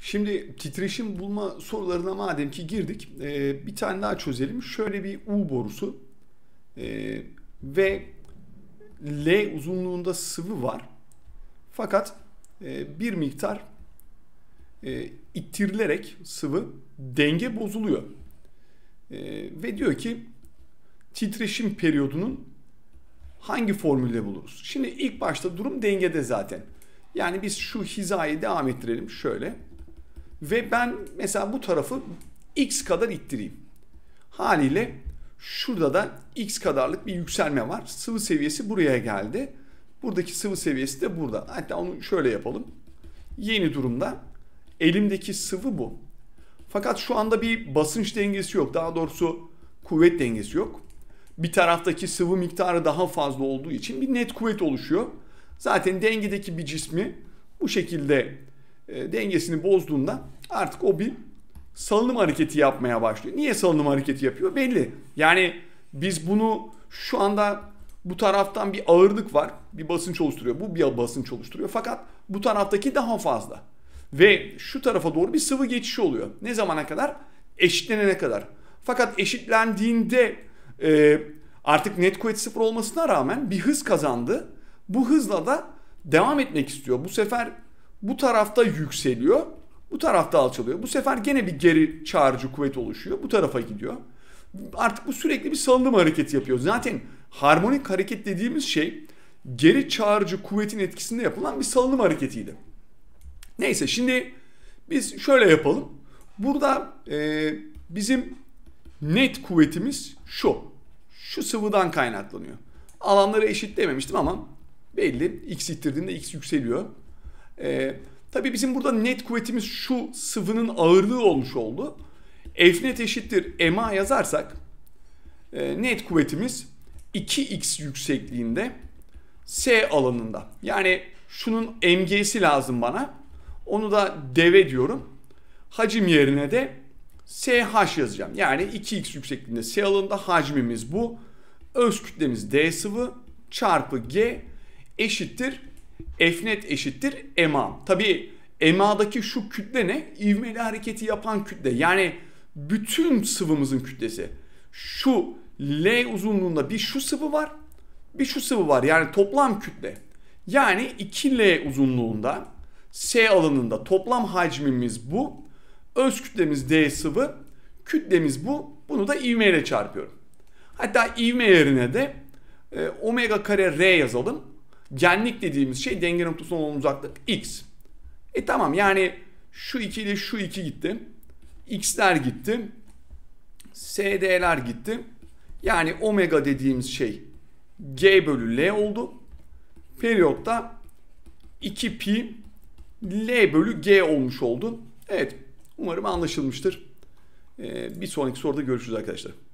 Şimdi titreşim bulma sorularına madem ki girdik e, bir tane daha çözelim. Şöyle bir U borusu e, ve L uzunluğunda sıvı var. Fakat e, bir miktar e, ittirilerek sıvı denge bozuluyor. E, ve diyor ki titreşim periyodunun hangi formülle buluruz? Şimdi ilk başta durum dengede zaten. Yani biz şu hizayı devam ettirelim şöyle. Ve ben mesela bu tarafı x kadar ittireyim. Haliyle şurada da x kadarlık bir yükselme var. Sıvı seviyesi buraya geldi. Buradaki sıvı seviyesi de burada. Hatta onu şöyle yapalım. Yeni durumda elimdeki sıvı bu. Fakat şu anda bir basınç dengesi yok. Daha doğrusu kuvvet dengesi yok. Bir taraftaki sıvı miktarı daha fazla olduğu için bir net kuvvet oluşuyor. Zaten dengedeki bir cismi bu şekilde e, dengesini bozduğunda artık o bir salınım hareketi yapmaya başlıyor. Niye salınım hareketi yapıyor? Belli. Yani biz bunu şu anda bu taraftan bir ağırlık var. Bir basınç oluşturuyor. Bu bir basınç oluşturuyor. Fakat bu taraftaki daha fazla. Ve şu tarafa doğru bir sıvı geçişi oluyor. Ne zamana kadar? Eşitlenene kadar. Fakat eşitlendiğinde e, artık net kuvvet sıfır olmasına rağmen bir hız kazandı. Bu hızla da devam etmek istiyor. Bu sefer bu tarafta yükseliyor. Bu tarafta alçalıyor. Bu sefer gene bir geri çağırıcı kuvvet oluşuyor. Bu tarafa gidiyor. Artık bu sürekli bir salınım hareketi yapıyor. Zaten harmonik hareket dediğimiz şey geri çağırıcı kuvvetin etkisinde yapılan bir salınım hareketiydi. Neyse şimdi biz şöyle yapalım. Burada e, bizim net kuvvetimiz şu. Şu sıvıdan kaynaklanıyor. Alanları eşitlememiştim ama belli. X ittirdiğinde X yükseliyor. E, tabii bizim burada net kuvvetimiz şu sıvının ağırlığı olmuş oldu. F net eşittir MA yazarsak e, net kuvvetimiz 2x yüksekliğinde S alanında. Yani şunun MG'si lazım bana. Onu da deve diyorum. Hacim yerine de SH yazacağım. Yani 2x yüksekliğinde S alanında hacmimiz bu. Öz kütlemiz D sıvı çarpı G eşittir F eşittir EMA. Tabii EMA'daki şu kütle ne? İvmeli hareketi yapan kütle. Yani bütün sıvımızın kütlesi. Şu L uzunluğunda bir şu sıvı var. Bir şu sıvı var. Yani toplam kütle. Yani 2L uzunluğunda S alanında toplam hacmimiz bu. Öz kütlemiz D sıvı. Kütlemiz bu. Bunu da ivmeyle çarpıyorum. Hatta ivme yerine de e, omega kare R yazalım. Genlik dediğimiz şey denge noktasına olan uzaklık x. E tamam yani şu 2 ile şu 2 gitti. X'ler gitti. SD'ler gitti. Yani omega dediğimiz şey G bölü L oldu. Periyotta 2 pi L bölü G olmuş oldu. Evet umarım anlaşılmıştır. Ee, bir sonraki soruda görüşürüz arkadaşlar.